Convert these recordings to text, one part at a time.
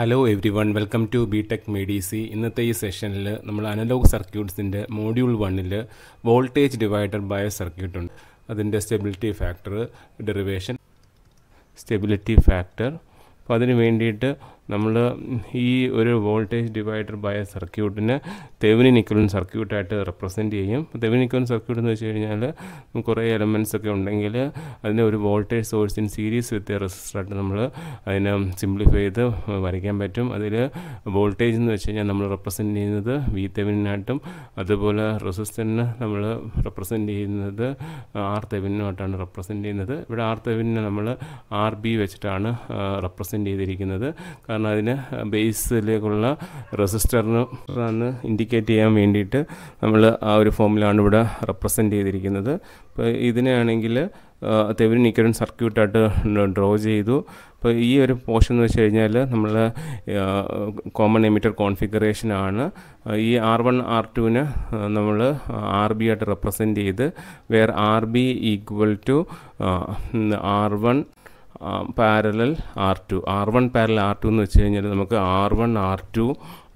hello everyone welcome to B tech മെഡിസി ഇന്നത്തെ ഈ സെഷനിൽ നമ്മൾ അനലോഗ് സർക്യൂട്ട്സിൻ്റെ മോഡ്യൂൾ വണ്ണിൽ വോൾട്ടേജ് ഡിവൈഡർ ബയ സർക്യൂട്ട് ഉണ്ട് അതിൻ്റെ stability factor derivation stability factor അപ്പോൾ അതിന് വേണ്ടിയിട്ട് നമ്മൾ ഈ ഒരു വോൾട്ടേജ് ഡിവൈഡർ ബയ സർക്യൂട്ടിനെ തെവിനി ഇക്വലൻ സർക്യൂട്ടായിട്ട് റെപ്രസെൻറ്റ് ചെയ്യും തെവിനി ഇക്വലൻ സർക്യൂട്ട് എന്ന് വെച്ച് കഴിഞ്ഞാൽ കുറേ എലമെൻറ്റ്സ് ഒക്കെ ഉണ്ടെങ്കിൽ അതിനെ ഒരു voltage source in series with റെസിസ്റ്ററായിട്ട് നമ്മൾ അതിനെ സിംപ്ലിഫൈ ചെയ്ത് വരയ്ക്കാൻ പറ്റും അതിൽ വോൾട്ടേജ് എന്ന് വെച്ച് കഴിഞ്ഞാൽ നമ്മൾ റെപ്രസെൻറ്റ് ചെയ്യുന്നത് വി തെവിനായിട്ടും അതുപോലെ റെസിസ്റ്റൻറ്റിന് നമ്മൾ റെപ്രസെൻറ്റ് ചെയ്യുന്നത് ആർ തെവിനുമായിട്ടാണ് റെപ്രസെൻറ്റ് ചെയ്യുന്നത് ഇവിടെ ആർ തെവിനെ നമ്മൾ ആർ ബി വെച്ചിട്ടാണ് റെപ്രസെൻറ്റ് ചെയ്തിരിക്കുന്നത് കാരണം കാരണം അതിന് ബേസിലേക്കുള്ള റെസിസ്റ്ററിനാണ് ഇൻഡിക്കേറ്റ് ചെയ്യാൻ വേണ്ടിയിട്ട് നമ്മൾ ആ ഒരു ഫോമിലാണ് ഇവിടെ റെപ്രസെൻ്റ് ചെയ്തിരിക്കുന്നത് ഇപ്പോൾ ഇതിനാണെങ്കിൽ തെവിൻ ഇക്വലൻ സർക്യൂട്ടായിട്ട് ഡ്രോ ചെയ്തു അപ്പോൾ ഈ ഒരു പോർഷൻ എന്ന് വെച്ച് കഴിഞ്ഞാൽ നമ്മൾ കോമൺ എമിറ്റർ കോൺഫിഗറേഷനാണ് ഈ ആർ വൺ ആർ ടുവിന് നമ്മൾ ആർ ബി ആയിട്ട് റെപ്രസെൻ്റ് ചെയ്ത് where R B equal to R one parallel R two R one parallel R two എന്ന് വെച്ച് കഴിഞ്ഞാൽ നമുക്ക് R one R two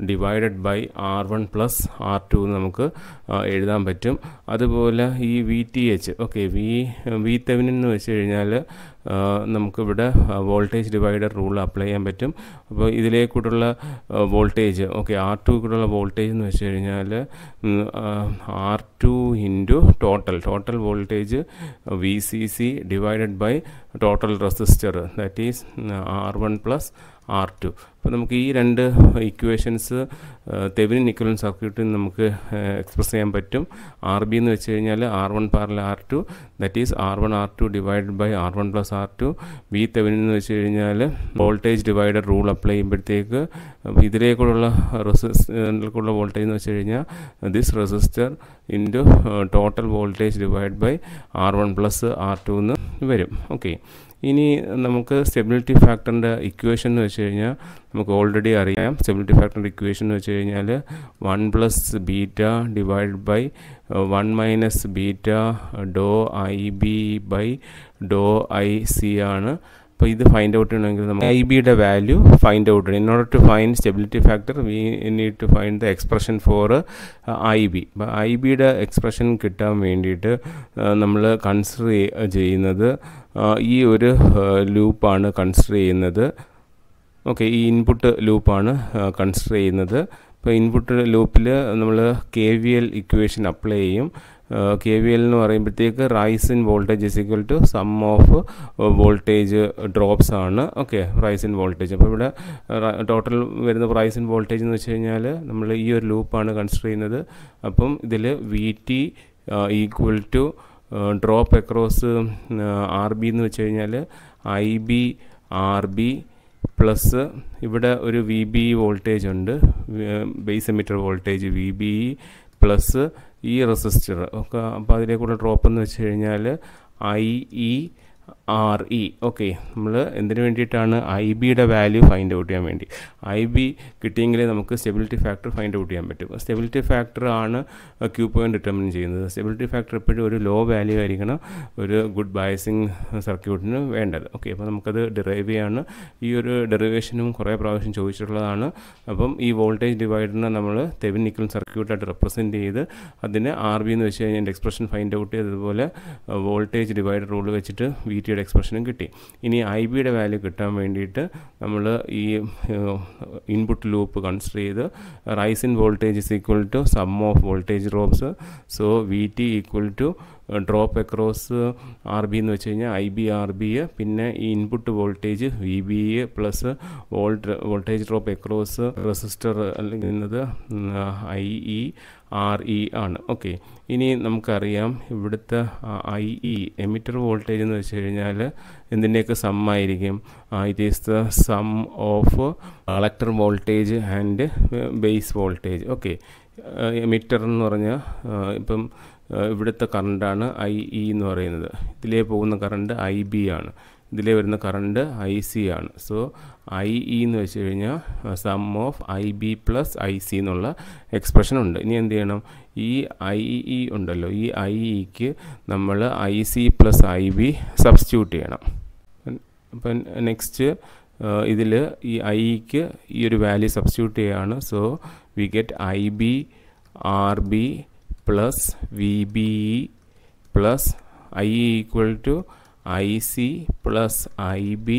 divided by R one plus R two എന്ന് നമുക്ക് എഴുതാൻ പറ്റും അതുപോലെ ഈ V T H okay V V തെവിനെന്ന് വെച്ച് കഴിഞ്ഞാൽ നമുക്കിവിടെ വോൾട്ടേജ് ഡിവൈഡർ റൂൾ അപ്ലൈ ചെയ്യാൻ പറ്റും അപ്പോൾ ഇതിലേക്കൂടുള്ള വോൾട്ടേജ് ഓക്കെ ആർ ടു കൂടെയുള്ള വോൾട്ടേജ് എന്ന് വെച്ച് കഴിഞ്ഞാൽ R two into total total voltage V C C divided by total resistor that is R one plus R two അപ്പോൾ നമുക്ക് ഈ രണ്ട് ഇക്വേഷൻസ് തെവിനി നിക്കുലൻ സർക്യൂട്ടിൽ നമുക്ക് എക്സ്പ്രസ് ചെയ്യാൻ പറ്റും ആർ ബി എന്ന് വെച്ച് കഴിഞ്ഞാൽ R one parallel R two that is R one R two divide by R one plus R two V Thevenin എന്ന് വെച്ച് കഴിഞ്ഞാൽ വോൾട്ടേജ് ഡിവൈഡർ റൂൾ അപ്ലൈ ചെയ്യുമ്പോഴത്തേക്ക് ഇതിലേക്കുള്ള റെസിസ്റ്ററിലേക്കുള്ള വോൾട്ടേജ് എന്ന് വെച്ച് കഴിഞ്ഞാൽ this resistor into total voltage divide by R one plus R two എന്ന് വരും ഓക്കെ ഇനി നമുക്ക് സ്റ്റെബിലിറ്റി ഫാക്ടറിൻ്റെ ഇക്വേഷൻ എന്ന് വെച്ച് കഴിഞ്ഞാൽ നമുക്ക് ഓൾറെഡി അറിയാം സ്റ്റെബിലിറ്റി ഫാക്ടറിൻ്റെ ഇക്വേഷൻ എന്ന് വെച്ച് കഴിഞ്ഞാൽ one plus beta divide by one minus beta do I B by do I C ആണ് അപ്പോൾ ഇത് ഫൈൻഡ് ഔട്ട് ചെയ്യണമെങ്കിൽ നമ്മൾ ഐ ബിയുടെ വാല്യൂ ഫൈൻഡ് ഔട്ട് ചെയ്യണം in order to find stability factor we need to find the expression for I B അപ്പോൾ I ബിയുടെ expression കിട്ടാൻ വേണ്ടിയിട്ട് uh, നമ്മൾ കൺസിഡർ uh, ചെയ്യുന്നത് uh, ഈ ഒരു ലൂപ്പാണ് കൺസിഡർ ചെയ്യുന്നത് ഓക്കെ ഈ ഇൻപുട്ട് ലൂപ്പാണ് കൺസിഡർ ചെയ്യുന്നത് അപ്പോൾ ഇൻപുട്ട് ലൂപ്പിൽ നമ്മൾ K V L equation apply ചെയ്യും കെ വി എൽ എന്ന് പറയുമ്പോഴത്തേക്ക് rise in voltage is equal to sum of voltage drops ആണ് ഓക്കെ റൈസ് ഇൻ വോൾട്ടേജ് അപ്പോൾ ഇവിടെ ടോട്ടൽ വരുന്ന റൈസ് ഇൻ വോൾട്ടേജ് എന്ന് വെച്ച് കഴിഞ്ഞാൽ നമ്മൾ ഈ ഒരു ലൂപ്പാണ് കൺസിഡർ ചെയ്യുന്നത് അപ്പം ഇതിൽ V T equal to drop across R B എന്ന് വെച്ച് കഴിഞ്ഞാൽ I B R B plus ഇവിടെ ഒരു വി ബി വോൾട്ടേജ് ഉണ്ട് base emitter voltage V B plus ഈ റെസിസ്റ്റർ അപ്പോൾ അതിലേക്കൂടെ ഡ്രോപ്പ് എന്ന് വെച്ച് കഴിഞ്ഞാൽ I E e R E okay നമ്മൾ എന്തിനു വേണ്ടിയിട്ടാണ് ഐ ബിയുടെ വാല്യൂ ഫൈൻഡ് ഔട്ട് ചെയ്യാൻ വേണ്ടി ഐ ബി കിട്ടിയെങ്കിലേ നമുക്ക് സ്റ്റെബിലിറ്റി ഫാക്ടർ ഫൈൻഡ് ഔട്ട് ചെയ്യാൻ പറ്റും സ്റ്റെബിലിറ്റി ഫാക്ടർ ആണ് ക്യൂ പോയിൻറ്റ് ഡിറ്റർമിൻ ചെയ്യുന്നത് സ്റ്റെബിലിറ്റി ഫാക്ടർ എപ്പോഴും ഒരു ലോ വാല്യൂ ആയിരിക്കണം ഒരു ഗുഡ് ബയസിങ് സർക്യൂട്ടിന് വേണ്ടത് ഓക്കെ അപ്പോൾ നമുക്കത് ഡിറൈവ് ചെയ്യാണ് ഈ ഒരു ഡെറിവേഷനും കുറേ പ്രാവശ്യം ചോദിച്ചിട്ടുള്ളതാണ് അപ്പം ഈ വോൾട്ടേജ് ഡിവൈഡറിനെ നമ്മൾ തെവിൻ നിക്കൽ സർക്യൂട്ടായിട്ട് റെപ്രസെൻറ്റ് ചെയ്ത് അതിന് ആർ ബി എന്ന് വെച്ച് കഴിഞ്ഞാൽ എക്സ്പ്രഷൻ ഫൈൻഡ് ഔട്ട് ചെയ്തതുപോലെ വോൾട്ടേജ് ഡിവൈഡർ റൂൾ വെച്ചിട്ട് വി ടി യുടെ എക്സ്പ്രഷനും കിട്ടി ഇനി ഐ ബിയുടെ വാല്യൂ കിട്ടാൻ വേണ്ടിയിട്ട് നമ്മൾ ഈ ഇൻപുട്ട് ലൂപ്പ് കൺസിഡർ ചെയ്ത് rise in voltage is equal to sum of voltage drops so V T equal to drop across R B എന്ന് വെച്ച് കഴിഞ്ഞാൽ ഐ ബി ആർ ബി പിന്നെ ഈ input voltage V B plus volt voltage drop across resistor അല്ലെങ്കിൽ I E R E e ആണ് okay ഇനി നമുക്കറിയാം ഇവിടുത്തെ ഐ ഇ എമിറ്റർ വോൾട്ടേജ് എന്ന് വെച്ച് കഴിഞ്ഞാൽ എന്തിൻ്റെയൊക്കെ സം ആയിരിക്കും it is the sum of collector voltage and base voltage okay emitter എന്ന് പറഞ്ഞാൽ ഇപ്പം ഇവിടുത്തെ കറണ്ടാണ് ഐ ഇ എന്ന് പറയുന്നത് ഇതിലേ പോകുന്ന കറണ്ട് ഐ ബി ആണ് ഇതിലെ വരുന്ന കറണ്ട് ഐ സി ആണ് സോ ഐ ഇ എന്ന് വെച്ച് കഴിഞ്ഞാൽ sum of I B plus I C എന്നുള്ള എക്സ്പ്രഷൻ ഉണ്ട് ഇനി എന്ത് ചെയ്യണം ഈ ഐ ഇ e ഉണ്ടല്ലോ ഈ ഐ ഇക്ക് e നമ്മൾ I C plus I B substitute ചെയ്യണം അപ്പം നെക്സ്റ്റ് uh, ഇതിൽ ഈ ഇക്ക് e ഈ ഒരു വാല്യൂ സബ്സ്റ്റിറ്റ്യൂട്ട് ചെയ്യുകയാണ് so we get I B R B plus V B E plus I equal to I C plus I B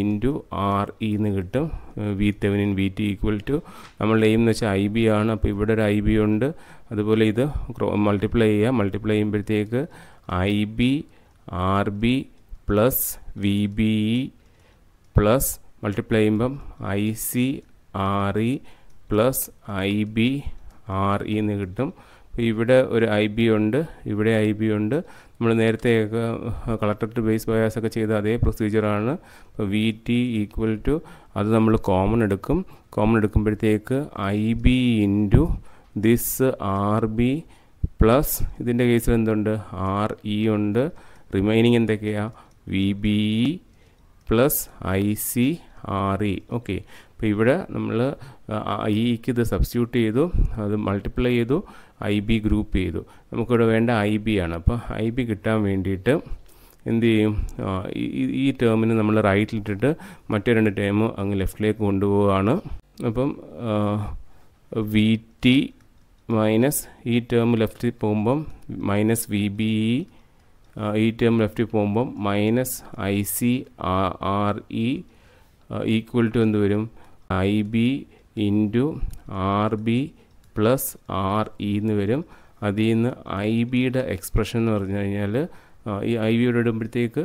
into R E എന്ന് കിട്ടും V Thevenin V T equal to നമ്മളുടെ aim എന്ന് വെച്ചാൽ I B ആണ് അപ്പോൾ ഇവിടെ ഒരു I B ഉണ്ട് അതുപോലെ ഇത് മൾട്ടിപ്ലൈ ചെയ്യുക മൾട്ടിപ്ലൈ ചെയ്യുമ്പോഴത്തേക്ക് I B R B plus V B E plus multiply ചെയ്യുമ്പം I C R E plus I B R E എന്ന് കിട്ടും ഇവിടെ ഒരു ഐ ബി ഉണ്ട് ഇവിടെ ഐ ബി ഉണ്ട് നമ്മൾ നേരത്തെയൊക്കെ കളക്ടറേറ്റ് ബേസ് ബയാസ് ഒക്കെ ചെയ്ത അതേ പ്രൊസീജിയറാണ് വി ടി ഈക്വൽ ടു അത് നമ്മൾ കോമൺ എടുക്കും കോമൺ എടുക്കുമ്പോഴത്തേക്ക് I B into this R B plus ഇതിൻ്റെ കേസിൽ എന്തുണ്ട് ആർ ഇ ഉണ്ട് റിമൈനിങ് എന്തൊക്കെയാണ് V B E plus I C R E okay അപ്പോൾ ഇവിടെ നമ്മൾ ഐക്ക് ഇത് സബ്സ്റ്റിറ്റ്യൂട്ട് ചെയ്തു അത് മൾട്ടിപ്ലൈ ചെയ്തു ഐ ബി ഗ്രൂപ്പ് ചെയ്തു നമുക്കിവിടെ വേണ്ട ഐ ബി ആണ് അപ്പോൾ ഐ ബി കിട്ടാൻ വേണ്ടിയിട്ട് എന്ത് ചെയ്യും ഈ ടേമിന് നമ്മൾ റൈറ്റിലിട്ടിട്ട് മറ്റേ രണ്ട് ടേം അങ്ങ് ലെഫ്റ്റിലേക്ക് കൊണ്ടുപോവുകയാണ് അപ്പം വി ടി മൈനസ് ഈ ടേം ലെഫ്റ്റിൽ പോകുമ്പം മൈനസ് വി ബി ഇ ഈ ടേം ലെഫ്റ്റിൽ പോകുമ്പം minus I C R E equal to എന്ത് വരും I B into R B plus R E എന്ന് വരും അതിൽ നിന്ന് ഐ ബിയുടെ എക്സ്പ്രഷൻ എന്ന് പറഞ്ഞു കഴിഞ്ഞാൽ ഈ ഐ ബിയോട് ഇടുമ്പോഴത്തേക്ക്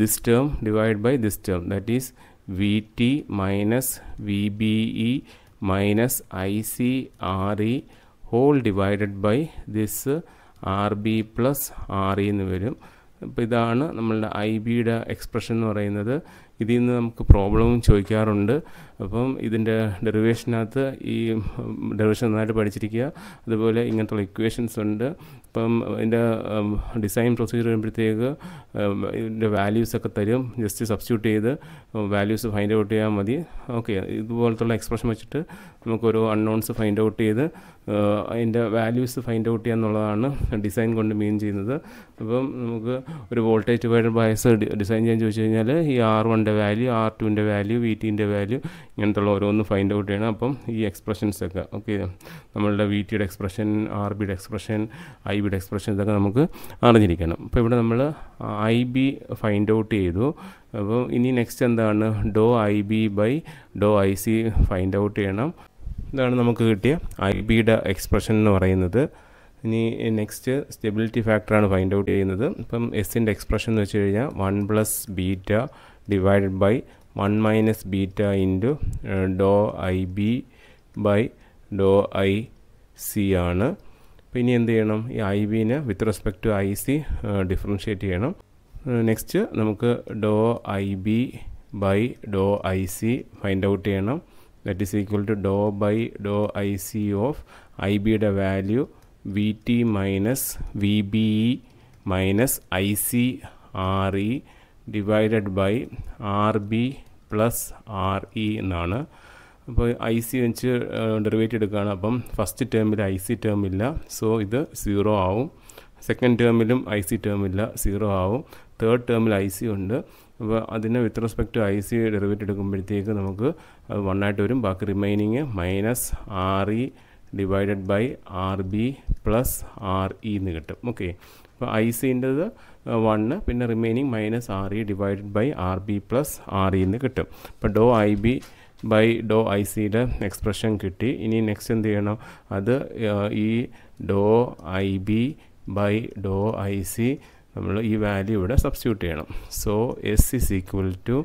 this term divide by this term that is V T minus V B E minus I C R E whole divided by this R B plus R E എന്ന് വരും അപ്പോൾ ഇതാണ് നമ്മളുടെ ഐ ബിയുടെ എക്സ്പ്രഷൻ എന്ന് പറയുന്നത് ഇതിൽ നിന്ന് നമുക്ക് പ്രോബ്ലവും ചോദിക്കാറുണ്ട് അപ്പം ഇതിൻ്റെ ഡെറിവേഷനകത്ത് ഈ ഡെറിവേഷൻ നന്നായിട്ട് പഠിച്ചിരിക്കുക അതുപോലെ ഇങ്ങനത്തുള്ള ഇക്വേഷൻസ് ഉണ്ട് ഇപ്പം ഇതിൻ്റെ ഡിസൈൻ പ്രൊസീജിയർ വരുമ്പോഴത്തേക്ക് ഇതിൻ്റെ വാല്യൂസൊക്കെ തരും ജസ്റ്റ് സബ്സ്റ്റിറ്റ്യൂട്ട് ചെയ്ത് വാല്യൂസ് ഫൈൻഡ് ഔട്ട് ചെയ്യാൽ മതി ഓക്കെ ഇതുപോലത്തുള്ള എക്സ്പ്രഷൻ വെച്ചിട്ട് നമുക്കൊരു അൺനോൺസ് ഫൈൻഡ് ഔട്ട് ചെയ്ത് അതിൻ്റെ വാല്യൂസ് ഫൈൻഡ് ഔട്ട് ചെയ്യുക എന്നുള്ളതാണ് ഡിസൈൻ കൊണ്ട് മീൻ ചെയ്യുന്നത് അപ്പം നമുക്ക് ഒരു വോൾട്ടേജ് ഡിവൈഡർ ബയസ് ഡിസൈൻ ചെയ്യാൻ ചോദിച്ചു കഴിഞ്ഞാൽ ഈ ആർ വണ്ണിൻ്റെ വാല്യൂ ആർ ടുവിൻ്റെ വാല്യൂ വി ടീൻ്റെ വാല്യൂ ഇങ്ങനത്തുള്ള ഓരോന്ന് ഫൈൻഡ് ഔട്ട് ചെയ്യണം അപ്പം ഈ എക്സ്പ്രഷൻസൊക്കെ ഓക്കെ നമ്മളുടെ വി ടിയുടെ എക്സ്പ്രഷൻ ആർ ബിയുടെ എക്സ്പ്രഷൻ ഐ ബിയുടെ എക്സ്പ്രഷൻ ഇതൊക്കെ നമുക്ക് അറിഞ്ഞിരിക്കണം അപ്പോൾ ഇവിടെ നമ്മൾ ഐ ബി ഫൈൻഡ് ഔട്ട് ചെയ്തു അപ്പോൾ ഇനി നെക്സ്റ്റ് എന്താണ് do I B by do I C find out ചെയ്യണം ഇതാണ് നമുക്ക് കിട്ടിയ ഐ ബിയുടെ എക്സ്പ്രഷൻ എന്ന് പറയുന്നത് ഇനി നെക്സ്റ്റ് സ്റ്റെബിലിറ്റി ഫാക്ടറാണ് ഫൈൻഡ് ഔട്ട് ചെയ്യുന്നത് ഇപ്പം എസിൻ്റെ എക്സ്പ്രഷൻ എന്ന് വെച്ച് കഴിഞ്ഞാൽ one plus beta divide by one minus beta into do I B by do I C ആണ് പിന്നെ എന്ത് ചെയ്യണം ഈ ഐ ബിനെ with respect to I C differentiate ചെയ്യണം നെക്സ്റ്റ് നമുക്ക് do I B by do I C find out ചെയ്യണം that is equal to do by do I C of I ബിയുടെ value V T minus V B E minus I C R E divided by R B plus R E എന്നാണ് അപ്പോൾ I C വെച്ച് derivate എടുക്കുകയാണ് അപ്പം first ടേമിൽ I C term ഇല്ല so ഇത് zero ആവും സെക്കൻഡ് ടേമിലും ഐ സി ടേം ഇല്ല സീറോ ആവും തേർഡ് ടേമിൽ ഐ സി ഉണ്ട് അപ്പോൾ അതിനെ with respect I C derivative എടുക്കുമ്പോഴത്തേക്ക് നമുക്ക് അത് വണ്ണായിട്ട് വരും ബാക്കി remaining minus R E divided by R B plus R E എന്ന് കിട്ടും ഓക്കെ അപ്പോൾ ഐ സിൻ്റെത് വണ്ണ് പിന്നെ remaining minus R E divide by R B plus R E എന്ന് കിട്ടും അപ്പോൾ do I B by do I സിയുടെ expression കിട്ടി ഇനി നെക്സ്റ്റ് എന്ത് ചെയ്യണം അത് ഈ do I B by do I C നമ്മൾ ഈ വാല്യൂ ഇവിടെ സബ്സ്റ്റിറ്റ്യൂട്ട് ചെയ്യണം so S is equal to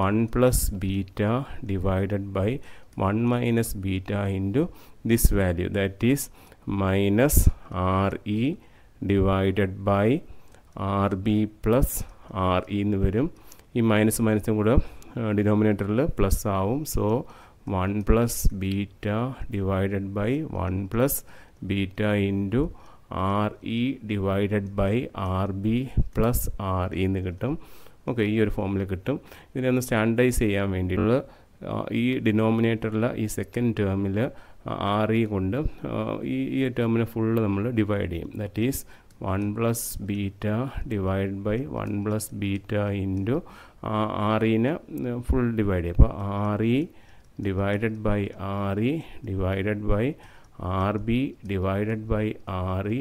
one plus beta divided by one minus beta into this value that is minus R E divided by R B plus R E എന്ന് വരും ഈ minus മൈനസും കൂടെ ഡിനോമിനേറ്ററിൽ plus ആവും so one plus beta divided by one plus beta into R E divided by R B plus R E എന്ന് കിട്ടും okay ഈ ഒരു ഫോമിൽ കിട്ടും ഇതിനെ ഒന്ന് സ്റ്റാൻഡൈസ് ചെയ്യാൻ വേണ്ടിയിട്ടുള്ള ഈ ഡിനോമിനേറ്ററിലെ ഈ സെക്കൻഡ് ടേമിൽ ആർ ഇ കൊണ്ട് ഈ ഈ ടേമിനെ ഫുള്ള് നമ്മൾ ഡിവൈഡ് ചെയ്യും that is 1 plus beta divided by 1 plus beta into റിനെ ഫുൾ ഡിവൈഡ് ചെയ്യും അപ്പോൾ R E divided by R E divided by R B divided by R E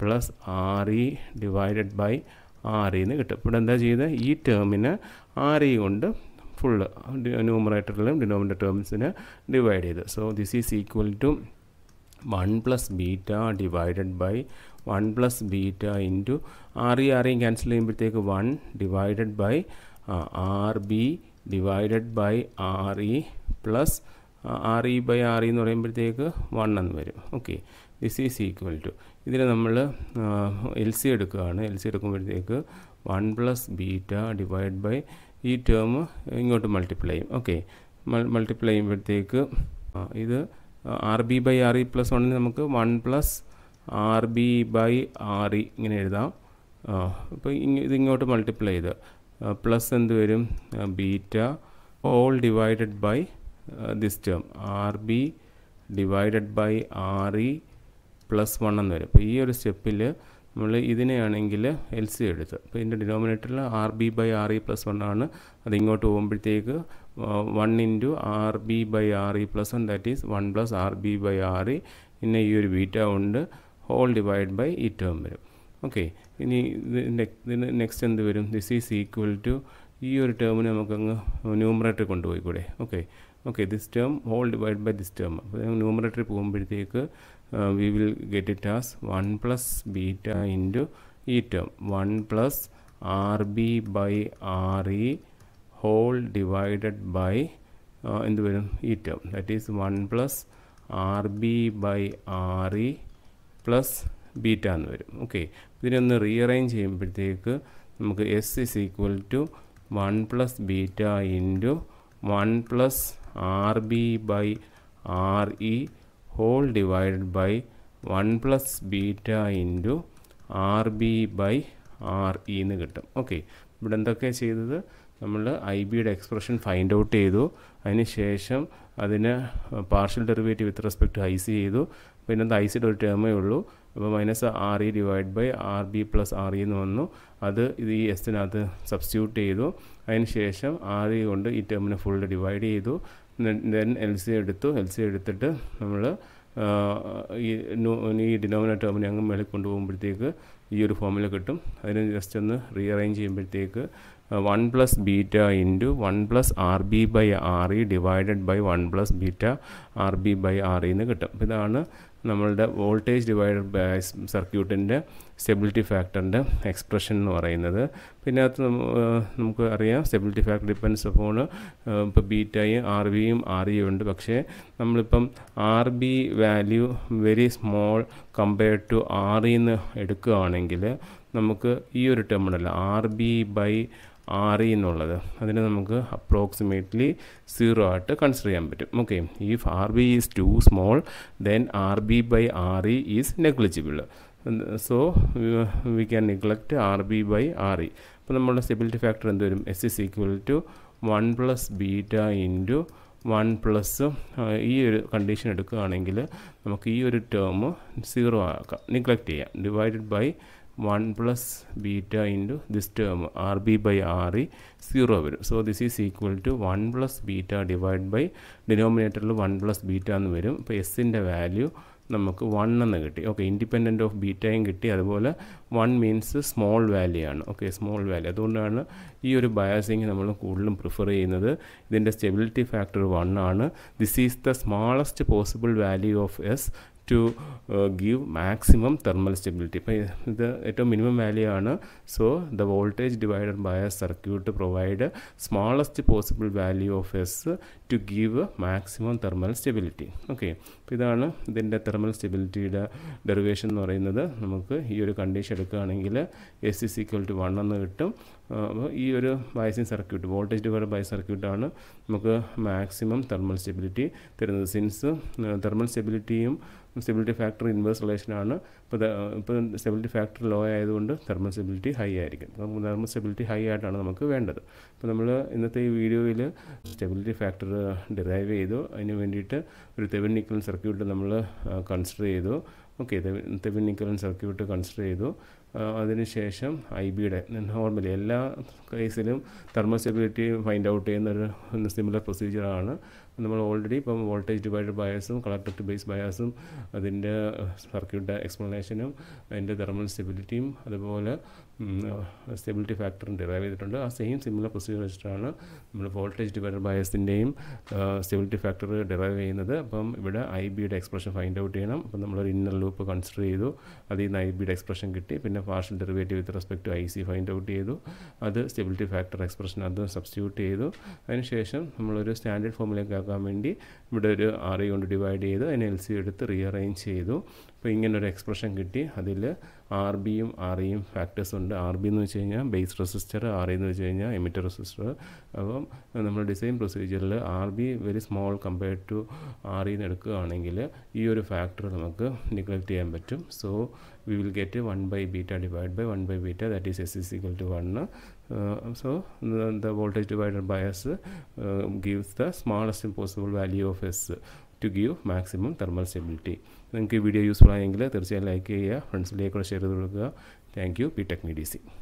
plus R E divided by R എന്ന് കിട്ടും ഇവിടെ എന്താ ചെയ്തത് ഈ ടേമിന് ആർ ഇ കൊണ്ട് ഫുള്ള് ന്യൂമറേറ്ററിലും ഡിനോമിനേറ്റർ ടേംസിന് ഡിവൈഡ് ചെയ്ത് so this is equal to one plus beta divided by one plus beta into R E ആറേയും ക്യാൻസൽ ചെയ്യുമ്പോഴത്തേക്ക് one divided by R B divided by R E plus R E by R E എന്ന് പറയുമ്പോഴത്തേക്ക് one എന്ന് വരും okay this is equal to ഇതിന് നമ്മൾ L C എടുക്കുകയാണ് L C എടുക്കുമ്പോഴത്തേക്ക് one plus beta divide by ഈ ടേം ഇങ്ങോട്ട് മൾട്ടിപ്ലൈ ചെയ്യും ഓക്കെ മൾട്ടിപ്ലൈ ചെയ്യുമ്പോഴത്തേക്ക് ഇത് R B by R E plus വണ്ണിന് നമുക്ക് one plus R B by R E ഇങ്ങനെ എഴുതാം അപ്പോൾ ഇതിങ്ങോട്ട് മൾട്ടിപ്ലൈ ചെയ്ത് പ്ലസ് എന്ത് വരും beta all divided by this term R B divided by R E plus one എന്ന് വരും അപ്പോൾ ഈ ഒരു സ്റ്റെപ്പിൽ നമ്മൾ ഇതിനെയാണെങ്കിൽ എൽ സി എടുത്ത് അപ്പോൾ ഇതിൻ്റെ ഡിനോമിനേറ്ററിൽ R B by R E plus one ആണ് അത് ഇങ്ങോട്ട് പോകുമ്പോഴത്തേക്ക് one into R B by R E plus one that is one plus R B by R E പിന്നെ ഈ ഒരു ബീറ്റ ഉണ്ട് ഹോൾ ഡിവൈഡ് ബൈ ഈ ടേം വരും ഓക്കെ ഇനി ഇതിൻ്റെ ഇതിന് നെക്സ്റ്റ് എന്ത് വരും ദിസ് ഈസ് ഈക്വൽ ടു ഈ ഒരു ടേമിന് നമുക്കങ്ങ് ന്യൂമറേറ്റർ കൊണ്ടുപോയി കൂടെ okay okay this term whole divide by this term അപ്പോൾ ന്യൂമറേറ്ററിൽ പോകുമ്പോഴത്തേക്ക് we will get it as one plus beta into ഈ term one plus R B by R E whole divided by എന്ത് വരും ഈ term that is one plus R B by R E plus beta എന്ന് വരും okay ഇതിനൊന്ന് rearrange ചെയ്യുമ്പോഴത്തേക്ക് നമുക്ക് S is equal to one plus beta into one plus R B by R E whole divide by one plus beta into R B by R E എന്ന് കിട്ടും okay ഇവിടെ എന്തൊക്കെ ചെയ്തത് നമ്മൾ ഐ ബിയുടെ എക്സ്പ്രഷൻ ഫൈൻഡ് ഔട്ട് ചെയ്തു അതിന് ശേഷം അതിന് partial derivative with respect I C ചെയ്തു പിന്നെ ഐ ഒരു ടേമേ ഉള്ളൂ അപ്പോൾ minus R E divide by R B plus R E എന്ന് വന്നു അത് ഇത് ഈ എസിനകത്ത് സബ്സ്റ്റിറ്റ്യൂട്ട് ചെയ്തു അതിന് ശേഷം ആർ ഇ e കൊണ്ട് ഈ ടേമിനെ ഫുൾ ഡിവൈഡ് ചെയ്തു ദെൻ എൽ സി എടുത്തു എൽ സി എടുത്തിട്ട് നമ്മൾ ഈ ഈ ഡിനോമിനേറ്റർ ടേമിനെ അങ്ങ് മേളിൽ കൊണ്ടുപോകുമ്പോഴത്തേക്ക് ഈ ഒരു ഫോമിൽ കിട്ടും അതിന് ജസ്റ്റ് ഒന്ന് റീഅറേഞ്ച് ചെയ്യുമ്പോഴത്തേക്ക് one plus beta into one plus R B by R E divided by one plus beta R B by R ഇന്ന് കിട്ടും ഇതാണ് നമ്മളുടെ വോൾട്ടേജ് ഡിവൈഡഡ് ബൈ സർക്യൂട്ടിൻ്റെ സ്റ്റെബിലിറ്റി ഫാക്ടറിൻ്റെ എക്സ്പ്രഷൻ എന്ന് പറയുന്നത് പിന്നെ അത് നമുക്ക് അറിയാം സ്റ്റെബിലിറ്റി ഫാക്ടർ ഡിപ്പെൻസ് അപ്പോൾ ഇപ്പോൾ ബീറ്റായും ആർ ബിയും ആർ ഇയും ഉണ്ട് പക്ഷേ നമ്മളിപ്പം R B value very small compared to R ഇന്ന് എടുക്കുകയാണെങ്കിൽ നമുക്ക് ഈ ഒരു terminal R B by R E എന്നുള്ളത് അതിനെ നമുക്ക് അപ്രോക്സിമേറ്റ്ലി സീറോ ആയിട്ട് കൺസിഡർ ചെയ്യാൻ പറ്റും okay if R B is too small then R B by R E is negligible so we can neglect R B by R E അപ്പോൾ നമ്മളുടെ stability factor എന്ത് വരും S is equal to one plus beta into one plus ഈ ഒരു condition എടുക്കുകയാണെങ്കിൽ നമുക്ക് ഈ ഒരു ടേം സീറോ ആക്കാം നെഗ്ലക്റ്റ് ചെയ്യാം divided by one plus beta into this term R B by R E zero വരും so this is equal to one plus beta divide by ഡിനോമിനേറ്ററിൽ വൺ പ്ലസ് ബീറ്റ എന്ന് വരും അപ്പോൾ എസിൻ്റെ വാല്യൂ നമുക്ക് one എന്ന് കിട്ടി ഓക്കെ ഇൻഡിപെൻഡൻറ്റ് ഓഫ് ബീറ്റയും കിട്ടി അതുപോലെ വൺ മീൻസ് സ്മോൾ വാല്യൂ ആണ് ഓക്കെ സ്മോൾ വാല്യൂ അതുകൊണ്ടാണ് ഈ ഒരു ബയാസിങ് നമ്മൾ കൂടുതലും പ്രിഫർ ചെയ്യുന്നത് ഇതിൻ്റെ സ്റ്റെബിലിറ്റി ഫാക്ടർ വൺ ആണ് this is the smallest possible value of S to give maximum thermal stability ഇപ്പോൾ ഇത് ഏറ്റവും മിനിമം വാല്യൂ ആണ് so the voltage divider by a circuit provide smallest possible value of S to give maximum thermal stability okay അപ്പോൾ ഇതാണ് ഇതിൻ്റെ thermal സ്റ്റെബിലിറ്റിയുടെ derivation എന്ന് പറയുന്നത് നമുക്ക് ഈ ഒരു കണ്ടീഷൻ എടുക്കുകയാണെങ്കിൽ S is equal to one എന്ന് കിട്ടും അപ്പോൾ ഈ ഒരു biasing circuit voltage divide by സർക്യൂട്ടാണ് നമുക്ക് മാക്സിമം തെർമൽ സ്റ്റെബിലിറ്റി തരുന്നത് സിൻസ് തെർമൽ സ്റ്റെബിലിറ്റിയും സ്റ്റെബിലിറ്റി ഫാക്ടർ ഇൻവേഴ്സ് റിലേഷനാണ് ഇപ്പോൾ ഇപ്പോൾ സ്റ്റെബിലിറ്റി ഫാക്ടർ ലോ ആയതുകൊണ്ട് തെർമൽ സ്റ്റെബിലിറ്റി ഹൈ ആയിരിക്കും നമുക്ക് തെർമൽ സ്റ്റെബിലിറ്റി ഹൈ ആയിട്ടാണ് നമുക്ക് വേണ്ടത് അപ്പോൾ നമ്മൾ ഇന്നത്തെ ഈ വീഡിയോയിൽ സ്റ്റെബിലിറ്റി ഫാക്ടർ ഡിറൈവ് ചെയ്തു അതിന് വേണ്ടിയിട്ട് ഒരു തെവൻ നിക്കൽ സർക്യൂട്ട് നമ്മൾ കൺസിഡർ ചെയ്തു okay Thevenin circuit consider ചെയ്തു അതിനുശേഷം ഐ ബിയുടെ നോർമലി എല്ലാ കേസിലും തെർമൽ സ്റ്റെബിലിറ്റി ഫൈൻഡ് ഔട്ട് ചെയ്യുന്ന ഒരു സിമിലർ പ്രൊസീജിയറാണ് നമ്മൾ ഓൾറെഡി ഇപ്പം വോൾട്ടേജ് ഡിവൈഡർ ബയാസും കളക്ടർ ബേസ് ബയാസും അതിൻ്റെ സർക്യൂട്ട് എക്സ്പ്ലനേഷനും അതിൻ്റെ തെർമൽ സ്റ്റെബിലിറ്റിയും അതുപോലെ സ്റ്റെബിലിറ്റി ഫാക്ടറും ഡിറൈവ് ചെയ്തിട്ടുണ്ട് ആ സെയിം സിമിലർ പ്രൊസീജിയർ വെച്ചിട്ടാണ് നമ്മൾ വോൾട്ടേജ് ഡിവൈഡർ ബയസിൻ്റെയും സ്റ്റെബിലിറ്റി ഫാക്ടർ ഡിറൈവ് ചെയ്യുന്നത് അപ്പം ഇവിടെ ഐ ബിയുടെ എക്സ്പ്രഷൻ ഫൈൻഡ് ഔട്ട് ചെയ്യണം അപ്പം നമ്മളൊരു ഇന്നർ ലൂപ്പ് കൺസിഡർ ചെയ്തു അതിൽ നിന്ന് ഐ ബിയുടെ എക്സ്പ്രഷൻ കിട്ടി പിന്നെ partial derivative with respect to I C find out ചെയ്തു അത് സ്റ്റെബിലിറ്റി ഫാക്ടർ എക്സ്പ്രഷൻ അത് സബ്സ്റ്റിറ്റ്യൂട്ട് ചെയ്തു അതിനുശേഷം നമ്മളൊരു സ്റ്റാൻഡേർഡ് ഫോമിലേക്ക് ആക്കാൻ വേണ്ടി ഇവിടെ ഒരു ആർ കൊണ്ട് ഡിവൈഡ് ചെയ്ത് അതിന് എൽ സി എടുത്ത് അറേഞ്ച് ചെയ്തു അപ്പോൾ ഇങ്ങനെ ഒരു എക്സ്പ്രഷൻ കിട്ടി അതിൽ ആർ ബിയും ആർ ഇയും e ഫാക്ടേഴ്സ് ഉണ്ട് ആർ ബി എന്ന് വെച്ച് കഴിഞ്ഞാൽ ബേസ് റെസിസ്റ്റർ ആർ ഇ എന്ന് വെച്ച് കഴിഞ്ഞാൽ എമിറ്റർ റെസിസ്റ്റർ അപ്പം നമ്മൾ ഡിസൈൻ പ്രൊസീജിയറിൽ R B very small compared to R E എന്ന് എടുക്കുകയാണെങ്കിൽ ഈ ഒരു ഫാക്ടർ നമുക്ക് നിഗ്ലക്റ്റ് ചെയ്യാൻ പറ്റും so we will get one by beta divide by one by beta that is S is equal to one so the voltage divide bias gives the smallest possible value of S to give maximum thermal stability നിങ്ങൾക്ക് ഈ video useful ആയെങ്കിൽ തീർച്ചയായും like ചെയ്യുക ഫ്രണ്ട്സിലേക്കുള്ള share ചെയ്ത് കൊടുക്കുക thank you P D C